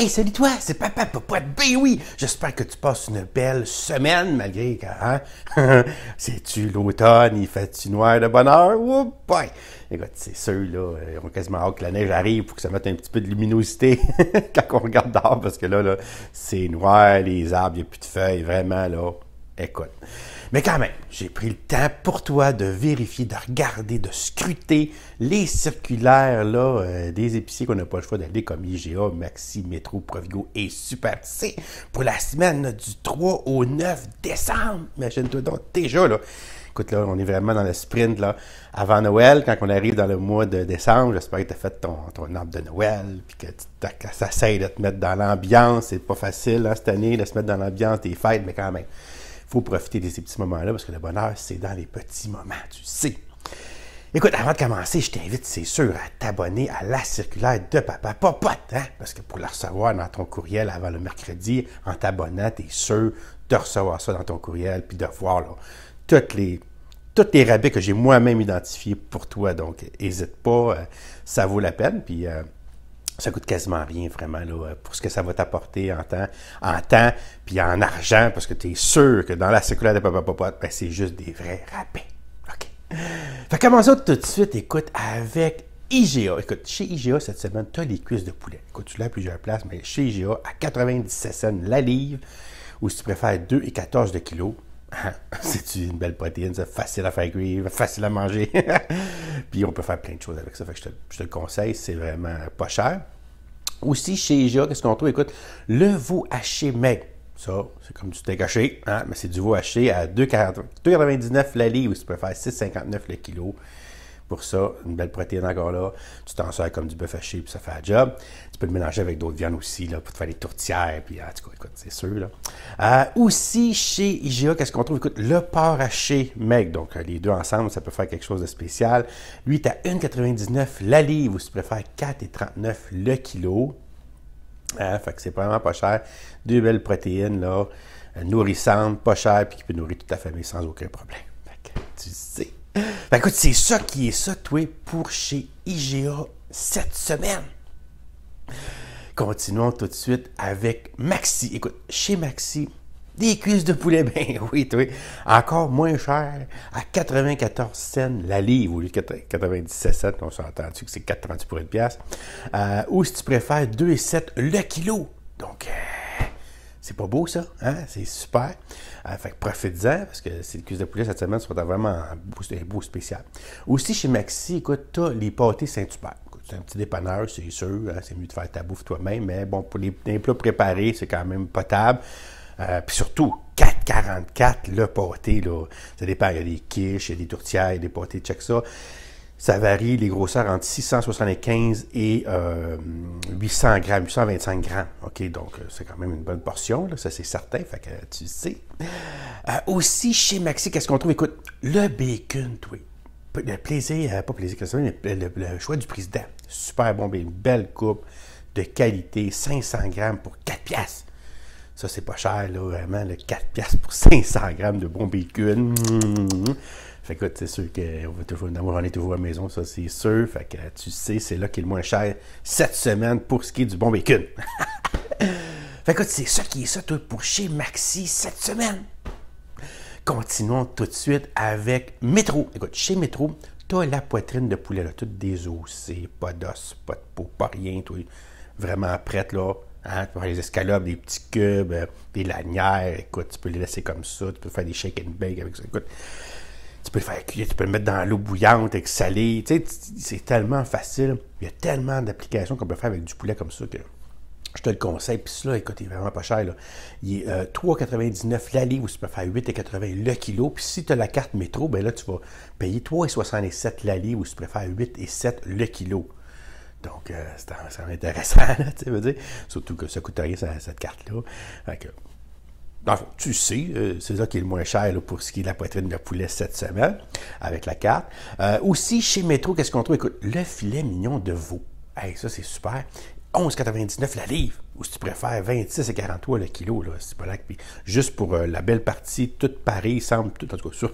Hey, salut toi, c'est Papa Popote. Ben oui, j'espère que tu passes une belle semaine malgré que, hein? C'est-tu l'automne, il fait-tu noir de bonheur? heure? Oh boy! Écoute, c'est sûr, là, ils euh, ont quasiment hâte que la neige arrive pour que ça mette un petit peu de luminosité quand on regarde dehors parce que là, là c'est noir, les arbres, il n'y a plus de feuilles, vraiment, là. Écoute. Mais quand même, j'ai pris le temps pour toi de vérifier, de regarder, de scruter les circulaires là, euh, des épiciers qu'on n'a pas le choix d'aller comme IGA, Maxi, Métro, Provigo et Super C pour la semaine du 3 au 9 décembre. Imagine-toi donc déjà là. Écoute, là, on est vraiment dans le sprint là, avant Noël. Quand on arrive dans le mois de décembre, j'espère que tu as fait ton, arbre de Noël, puis que tu essaies de te mettre dans l'ambiance. C'est pas facile hein, cette année de se mettre dans l'ambiance des fêtes, mais quand même faut profiter de ces petits moments-là parce que le bonheur, c'est dans les petits moments, tu sais. Écoute, avant de commencer, je t'invite, c'est sûr, à t'abonner à la circulaire de Papa Popote, hein? parce que pour la recevoir dans ton courriel avant le mercredi, en t'abonnant, tu es sûr de recevoir ça dans ton courriel, puis de voir toutes les, tous les rabais que j'ai moi-même identifiés pour toi. Donc, n'hésite pas, euh, ça vaut la peine. Puis, euh, ça coûte quasiment rien vraiment là, pour ce que ça va t'apporter en temps, en temps, puis en argent, parce que tu es sûr que dans la circulaire de papa ben, c'est juste des vrais rabais. OK. Fait commençons tout de suite, écoute, avec IGA. Écoute, chez IGA cette semaine, tu as les cuisses de poulet. Écoute, tu l'as à plusieurs places, mais chez IGA, à 97 cents la livre, ou si tu préfères 14 de kilos. cest une belle protéine, c'est facile à faire cuire, facile à manger. Puis on peut faire plein de choses avec ça. je, te, le conseille, c'est vraiment pas cher. Aussi, chez IGA, qu'est-ce qu'on trouve? Écoute, le veau haché maigre. Ça, c'est comme du t'es haché, hein, mais c'est du veau haché à 2,99 la livre, si tu faire 6,59 le kilo. Pour ça, une belle protéine encore là. Tu t'en sers comme du bœuf haché, puis ça fait la job. Tu peux le mélanger avec d'autres viandes aussi, là, pour te faire des tourtières, puis ah, écoute, c'est sûr. Là. Euh, aussi, chez IGA, qu'est-ce qu'on trouve? Écoute, le porc haché mec. Donc, euh, les deux ensemble, ça peut faire quelque chose de spécial. Lui, tu as 1,99 la livre, ou si tu préfères 4,39 le kilo. Euh, fait que c'est vraiment pas cher. Deux belles protéines, là, nourrissantes, pas chères, puis qui peut nourrir toute ta famille sans aucun problème. tu sais. Ben écoute, c'est ça qui est ça, toi, pour chez IGA cette semaine. Continuons tout de suite avec Maxi. Écoute, chez Maxi, des cuisses de poulet, bien oui, toi, encore moins cher, à 94 cents la livre, au lieu de 97 cents, on s'entend dessus que c'est 4,38 pour une pièce. Euh, ou si tu préfères, 2,7 le kilo. Donc, euh, c'est pas beau, ça? Hein? C'est super. Euh, fait que profite en parce que c'est le cuisses de poulet cette semaine sont vraiment un beau, spécial. Aussi, chez Maxi, écoute, t'as les pâtés Saint-Hubert. C'est un petit dépanneur, c'est sûr. Hein, c'est mieux de faire ta bouffe toi-même, mais bon, pour les, plats préparés, c'est quand même potable. Euh, puis surtout, 4,44 le pâté, là. Ça dépend, il y a des quiches, il y a des tourtières, il y a des pâtés, check ça. Ça varie les grosseurs entre 675 et 800 euh, grammes, 825 grammes. OK, donc euh, c'est quand même une bonne portion, ça c'est certain, fait que tu sais. Euh, aussi, chez Maxi, qu'est-ce qu'on trouve? Écoute, le bacon, Oui, Le plaisir, pas plaisir que ça, le, choix du président. Super bon, une belle coupe de qualité, 500 grammes pour 4 pièces. Ça, c'est pas cher, là, vraiment, le 4 pièces pour 500 grammes de bon bacon. Mmh, mmh, mmh. Fait que c'est sûr qu'on va toujours, j'en ai toujours à la maison, ça c'est sûr. Fait que tu sais, c'est là qu'il est le moins cher cette semaine pour ce qui est du bon bacon. fait que c'est ça qui est ça, toi, pour chez Maxi cette semaine. Continuons tout de suite avec Métro. Écoute, chez Métro, t'as la poitrine de poulet, là, toute désosée, pas d'os, pas de peau, pas rien, toi, vraiment prête, là. tu hein, peux faire des escalopes, des petits cubes, euh, des lanières, écoute, tu peux les laisser comme ça, tu peux faire des shake and bake avec ça. Écoute, tu peux le faire cuire, tu peux le mettre dans l'eau bouillante avec salé. Tu sais, c'est tellement facile. Il y a tellement d'applications qu'on peut faire avec du poulet comme ça que je te le conseille. Puis cela, écoute, il est vraiment pas cher. Là. Il est 3,99 euh, la livre ou tu peux faire 8,80 le kilo. Puis si tu as la carte métro, ben là, tu vas payer 3,67 la livre ou tu préfères 7 le kilo. Donc, euh, c'est intéressant, tu veux dire. Surtout que ça coûte rien, cette carte-là tu sais, euh, c'est ça qui est le moins cher pour ce qui est de la poitrine de poulet cette semaine, avec la carte. Euh, aussi, chez Métro, qu'est-ce qu'on trouve? Écoute, le filet mignon de veau. ça, c'est super. 11,99 la livre ou si tu préfères 26 et 43 le kilo, là, que juste pour euh, la belle partie, tout paré, il semble, tout, en tout cas sur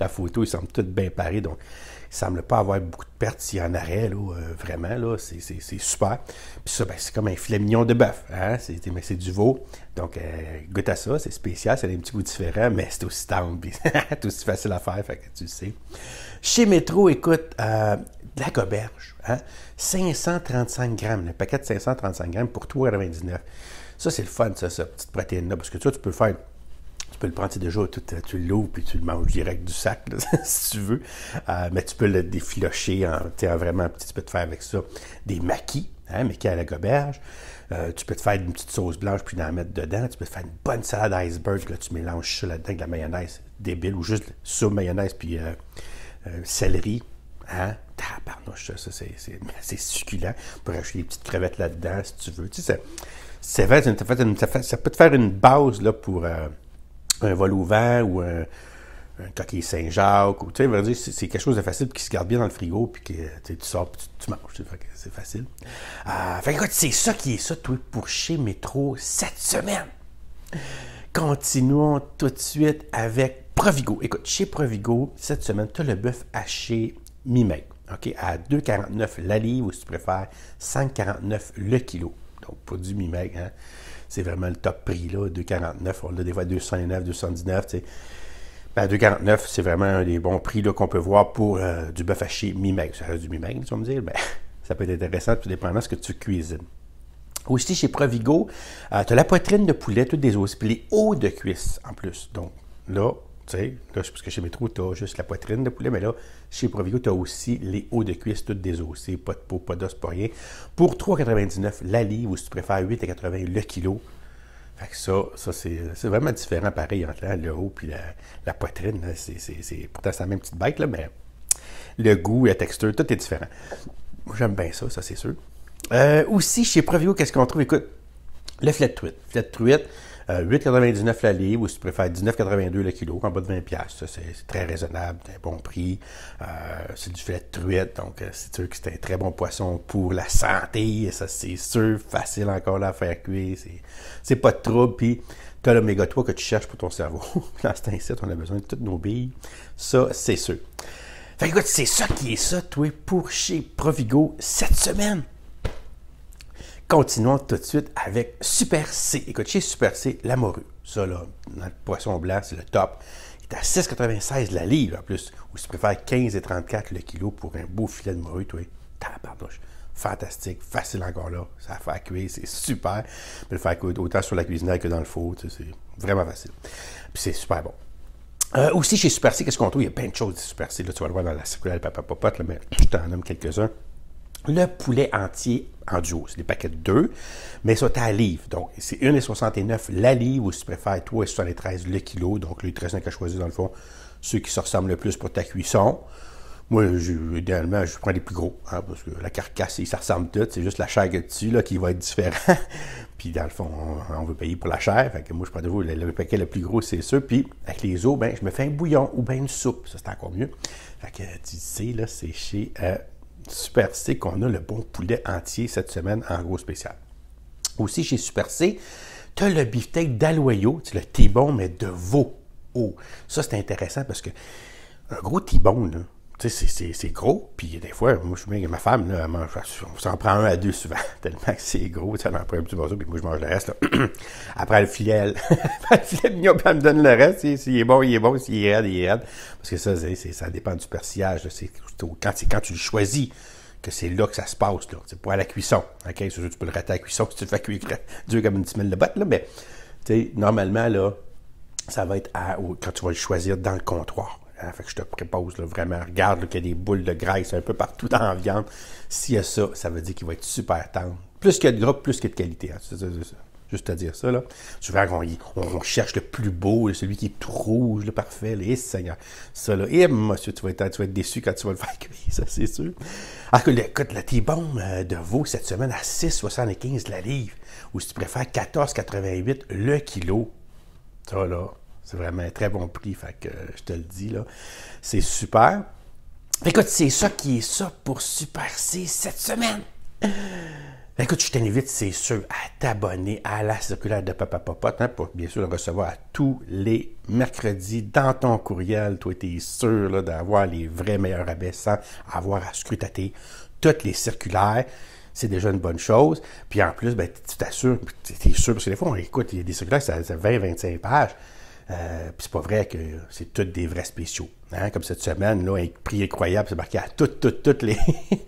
la photo, il semble tout bien paré. Donc, il ne semble pas avoir beaucoup de pertes s'il y en aurait, là, euh, vraiment, là, c'est super. Puis ça, ben, c'est comme un filet mignon de bœuf, hein? mais c'est du veau. Donc, euh, goûte à ça, c'est spécial, c'est un petit goût différent, mais c'est aussi tendre, c'est aussi facile à faire, que tu sais. Chez Métro, écoute, de la goberge, 535 hein, grammes, le paquet de 535 grammes pour 3,99 ça, c'est le fun, ça, cette petite protéine-là, parce que toi, tu peux faire tu peux le prendre déjà, tu, euh, tu l'ouvres puis tu le manges direct du sac, si tu veux. Euh, mais tu peux le défilocher en, as vraiment un petit peu de faire avec ça des maquis, hein, maquis à la goberge. Euh, tu peux te faire une petite sauce blanche puis en mettre dedans. Tu peux te faire une bonne salade iceberg. Là, tu mélanges ça là-dedans avec de la mayonnaise débile ou juste sur mayonnaise puis euh, céleri. Hein? Tabarnouche, ça, c'est succulent. Tu peux acheter des petites crevettes là-dedans si tu veux. Tu sais, ça, vrai, ça, peut te faire une base là, pour euh, un vol au vent ou un, Saint-Jacques. Ou, tu sais, c'est quelque chose de facile qui se garde bien dans le frigo puis que tu sors tu, manges. c'est facile. Euh, écoute, c'est ça qui est ça, toi, pour chez Métro cette semaine. Continuons tout de suite avec Provigo. Écoute, chez Provigo, cette semaine, tu as le bœuf haché mi-mai. à 2,49 la livre ou si tu préfères 5,49 le kilo. Donc, pour du mi-mai, hein. c'est vraiment le top prix, là, 2,49. On le des fois 209, 219, Ben, 2,49, c'est vraiment un des bons prix qu'on peut voir pour euh, du bœuf haché mi-maigre. Ça reste du mi meg tu vas me dire? Ben, ça peut être intéressant, tout dépendant de ce que tu cuisines. Aussi, chez Provigo, euh, tu as la poitrine de poulet, toutes des os, puis les hauts de cuisse en plus. Donc, là, tu sais, là, parce que chez Métro, tu as juste la poitrine de poulet, mais là, chez Provigo, tu as aussi les hauts de cuisse, toutes désossées, pas de peau, pas d'os, pas rien. Pour 3,99 la livre, ou si tu préfères 8,80 le kilo. Fait que ça, ça c'est vraiment différent, pareil, entre là, le haut puis la, poitrine. c'est pourtant, c'est la même petite bête, mais le goût, la texture, tout est différent. Moi, j'aime bien ça, ça, c'est sûr. Euh, aussi, chez Provigo, qu'est-ce qu'on trouve? Écoute, le flat truite. Flat truite, 8,99 euh, la livre, ou si tu préfères 19,82 le kilo, en bas de 20 ça C'est très raisonnable, c'est un bon prix. Euh, c'est du filet de truite, donc c'est euh, sûr que c'est un très bon poisson pour la santé. Et ça, c'est sûr, facile encore là à faire cuire. C'est pas de trouble. Puis, t'as as l'oméga 3 que tu cherches pour ton cerveau. Dans cet incite, on a besoin de toutes nos billes. Ça, c'est sûr. Fait écoute, c'est ça qui est ça, toi, pour chez Provigo cette semaine. Continuons tout de suite avec Super C. Écoute, chez Super C, la morue. Ça, là, notre poisson blanc, c'est le top. Il est à 6,96 la livre, en plus. Ou si tu préfères 15,34 le kilo pour un beau filet de morue, toi. Tabarnouche. Fantastique, facile encore là. Ça fait à cuire, c'est super. Mais le faire cuire autant sur la cuisinière que dans le four, c'est vraiment facile. Puis c'est super bon. Euh, aussi, chez Super C, qu'est-ce qu'on trouve? Il y a plein de choses de Super C. Là, tu vas le voir dans la circulaire Papa Popote, mais je t'en nomme quelques-uns le poulet entier en duo. C'est des paquets de deux, mais ça, à livre. Donc, c'est 1,69 la livre, ou si tu préfères, 3,73 le kilo. Donc, les 13 que je choisis, dans le fond, ceux qui se ressemblent le plus pour ta cuisson. Moi, idéalement, je prends les plus gros, hein, parce que la carcasse, ça ressemble tout. C'est juste la chair que tu là, qui va être différente. puis, dans le fond, on, veut payer pour la chair. Fait que moi, je prends de vous le, paquet le plus gros, c'est ça. Puis, avec les os, ben, je me fais un bouillon ou bien une soupe. Ça, c'est encore mieux. Fait que, tu sais, là, c'est chez... Euh, Super C qu'on a le bon poulet entier cette semaine en gros spécial. Aussi, j'ai Super C, tu as le beefsteak d'Aloyo, c'est le t mais de veau. Oh, ça, c'est intéressant parce que un gros t là c'est gros, puis des fois, moi, je suis bien avec ma femme, elle on s'en prend un à deux souvent, tellement que c'est gros, ça en prend un petit morceau, puis moi, je mange le reste, Après, le filet, le filet mignon, puis elle me donne le reste, s'il est bon, il est bon, s'il est raide, il est raide, parce que ça, ça dépend du persillage, c'est quand, quand tu le choisis, que c'est là que ça se passe, c'est pas à la cuisson, ok, tu peux le rater à la cuisson si tu le fais cuire dur comme une semelle de botte, là, mais, tu sais, normalement, là, ça va être quand tu vas le choisir dans le comptoir, Hein, que je te propose vraiment, regarde qu'il y a des boules de graisse un peu partout dans la viande. S'il y a ça, ça veut dire qu'il va être super tendre. Plus qu'il y a de gras, plus qu'il y a de qualité. Hein. juste à dire ça. Là. Souvent, on, on cherche le plus beau, celui qui est tout rouge, le parfait. Et eh, Seigneur, ça là, et eh, monsieur, tu vas, être, déçu quand tu vas le faire cuire, ça c'est sûr. Alors ah, que écoute, la t euh, de veau cette semaine à 6,75 la livre, ou si tu préfères 14,88 le kilo. Ça là, c'est vraiment un très bon prix, que euh, je te le dis, là. C'est super. Écoute, c'est ça qui est ça pour Super C cette semaine. Écoute, je t'invite, c'est sûr, à t'abonner à la circulaire de Papa Popote hein, pour bien sûr le recevoir tous les mercredis dans ton courriel. Toi, tu es sûr d'avoir les vrais meilleurs rabais sans avoir à scrutater toutes les circulaires. C'est déjà une bonne chose. Puis en plus, ben, tu t'assures, tu es sûr, parce que des fois, on écoute, il y a des circulaires, ça, ça 20-25 pages. Euh, puis c'est pas vrai que c'est toutes des vrais spéciaux. Hein? Comme cette semaine, là, un prix incroyable, c'est marqué à toutes, toutes, toutes les,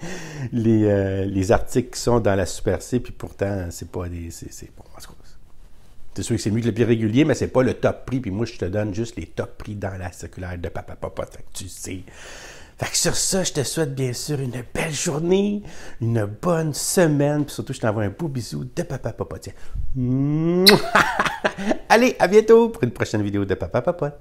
euh, les, articles qui sont dans la Super C, puis pourtant, c'est pas des. C'est sûr que c'est mieux que le prix régulier, mais c'est pas le top prix. Puis moi, je te donne juste les top prix dans la circulaire de Papa Papa. tu sais fait que sur ça, je te souhaite bien sûr une belle journée, une bonne semaine, puis surtout, je t'envoie un beau bisou de Papa tiens. Allez, à bientôt pour une prochaine vidéo de Papa papa